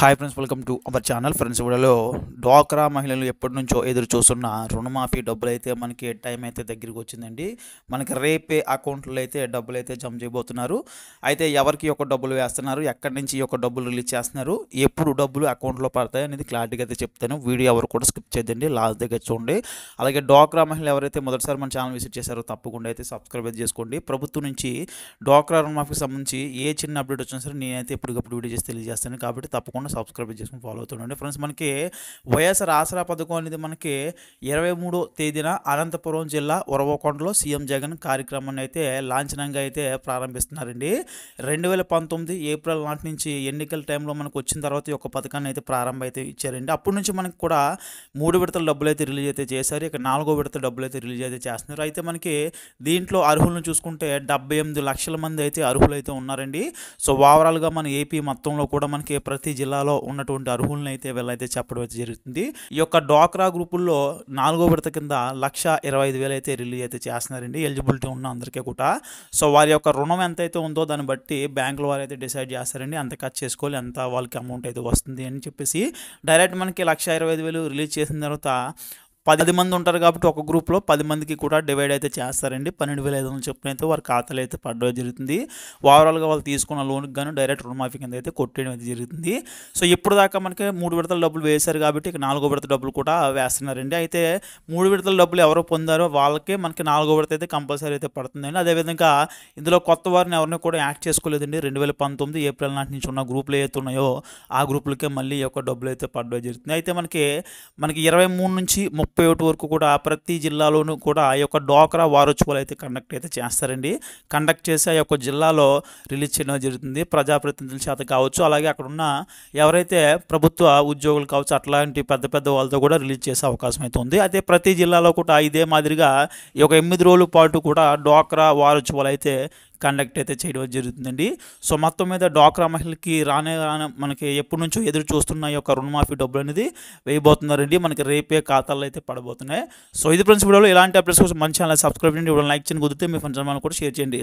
hi friends welcome to our channel friends వీడియోలో డ్వాక్రా మహిళలు ఎప్పటి నుంచో ఎదురు చూస్తున్న రుణమాఫీ డబ్బులు అయితే మనకి టైం అయితే దగ్గరికి వచ్చిందండి మనకి రేపే అకౌంట్లో అయితే డబ్బులు అయితే జమ చేయబోతున్నారు అయితే ఎవరికి ఒక డబ్బులు వేస్తున్నారు ఎక్కడి నుంచి యొక్క డబ్బులు రిలీజ్ చేస్తున్నారు ఎప్పుడు డబ్బులు అకౌంట్లో పడతాయి అనేది క్లారిటీగా అయితే చెప్తాను వీడియో ఎవరు కూడా స్కిప్ చేయండి లాస్ట్ దగ్గర చూడండి అలాగే డ్వాక్రా మహిళలు ఎవరైతే మొదటిసారి మన ఛానల్ విజిట్ చేశారో తప్పకుండా అయితే సబ్స్క్రైబ్ చేసుకోండి ప్రభుత్వం నుంచి డ్వాక్రా రుణమాఫీకి సంబంధించి ఏ చిన్న అప్డేట్ వచ్చినా సరే నేనైతే ఎప్పటికప్పుడు వీడియో చేసి తెలియజేస్తాను కాబట్టి తప్పకుండా తప్పకుండా సబ్స్క్రైబ్ చేసుకుని ఫాలో అవుతుండండి ఫ్రెండ్స్ మనకి వైఎస్ఆర్ ఆసరా పథకం అనేది మనకి ఇరవై మూడో తేదీన అనంతపురం జిల్లా ఉరవకొండలో సీఎం జగన్ కార్యక్రమాన్ని అయితే లాంఛనంగా అయితే ప్రారంభిస్తున్నారండి రెండు వేల పంతొమ్మిది ఏప్రిల్ నాటి నుంచి ఎన్నికల టైంలో మనకు వచ్చిన తర్వాత ఈ యొక్క పథకాన్ని అయితే ప్రారంభం అయితే ఇచ్చారండి అప్పటి నుంచి మనకి కూడా మూడు విడతల డబ్బులు అయితే రిలీజ్ అయితే చేశారు ఇక నాలుగో విడత డబ్బులు అయితే రిలీజ్ అయితే చేస్తున్నారు అయితే మనకి దీంట్లో అర్హులను చూసుకుంటే డెబ్బై ఎనిమిది లక్షల మంది అయితే అర్హులు అయితే ఉన్నారండి సో ఓవరాల్గా మన ఏపీ మొత్తంలో కూడా మనకి ప్రతి జిల్లా జిల్లాలో ఉన్నటువంటి అర్హులను అయితే వీళ్ళైతే చెప్పడం అయితే జరుగుతుంది ఈ యొక్క డోక్రా గ్రూపుల్లో నాలుగో విడత కింద లక్ష ఇరవై ఐదు వేలు అయితే రిలీజ్ అయితే చేస్తున్నారండి ఎలిజిబిలిటీ ఉన్న అందరికీ కూడా సో వారి యొక్క రుణం ఎంత అయితే ఉందో దాన్ని బట్టి బ్యాంకుల వారు అయితే డిసైడ్ చేస్తారండి ఎంత ఖర్చు చేసుకోవాలి ఎంత వాళ్ళకి అమౌంట్ అయితే వస్తుంది అని చెప్పేసి డైరెక్ట్ మనకి లక్ష ఇరవై ఐదు వేలు రిలీజ్ చేసిన తర్వాత పది మంది ఉంటారు కాబట్టి ఒక గ్రూప్లో పది మందికి కూడా డివైడ్ అయితే చేస్తారండి పన్నెండు వేల ఐదు వందలు చెప్పిన అయితే వారి ఖాతాలు అయితే పడడం జరుగుతుంది ఓవరాల్గా వాళ్ళు తీసుకున్న లోన్కి గాను డైరెక్ట్ రుణమాఫీ కింద అయితే కొట్టేయడం అయితే జరుగుతుంది సో ఇప్పుడు దాకా మనకి మూడు విడతల డబ్బులు వేశారు కాబట్టి ఇక నాలుగో విడత డబ్బులు కూడా వేస్తున్నారండి అయితే మూడు విడతల డబ్బులు ఎవరు పొందారో వాళ్ళకే మనకి నాలుగో విడత అయితే కంపల్సరీ అయితే పడుతుందండి అదేవిధంగా ఇందులో కొత్త వారిని ఎవరిని కూడా యాక్ట్ చేసుకోలేదండి రెండు వేల పంతొమ్మిది ఏప్రిల్ నాటి నుంచి ఉన్న గ్రూపులు ఏవైతే ఉన్నాయో ఆ గ్రూపులకే మళ్ళీ ఈ యొక్క డబ్బులు అయితే పడడం జరుగుతుంది అయితే మనకి మనకి ఇరవై మూడు నుంచి ముప్పై ముప్పై ఒకటి వరకు కూడా ప్రతి జిల్లాలోనూ కూడా ఆ యొక్క డోక్రా వారోత్సవాలు అయితే కండక్ట్ అయితే చేస్తారండి కండక్ట్ చేసి ఆ యొక్క జిల్లాలో రిలీజ్ చేయడం జరుగుతుంది ప్రజాప్రతినిధుల చేత కావచ్చు అలాగే అక్కడ ఉన్న ఎవరైతే ప్రభుత్వ ఉద్యోగులు కావచ్చు అట్లాంటి పెద్ద పెద్ద వాళ్ళతో కూడా రిలీజ్ చేసే అవకాశం అయితే ఉంది అయితే ప్రతి జిల్లాలో కూడా ఇదే మాదిరిగా ఈ యొక్క ఎనిమిది రోజుల పాటు కూడా డోక్రా వారోత్సవాలు అయితే కండక్ట్ అయితే చేయడం జరుగుతుందండి సో మొత్తం మీద డ్వాక్రా మహిళకి రానే రాని మనకి ఎప్పటి నుంచో ఎదురు చూస్తున్న యొక్క రుణమాఫీ డబ్బులు అనేది వేయబోతున్నారండి మనకి రేపే ఖాతాల్లో అయితే పడబోతున్నాయి సో ఇది ఫ్రెండ్స్ వీడియోలో ఇలాంటి అప్డేట్స్ కోసం మంచి ఛానల్ సబ్స్క్రైబ్ చేయండి వీడియో లైక్ చేయండి కుదిరితే మీ ఫ్రెండ్స్ కూడా షేర్ చేయండి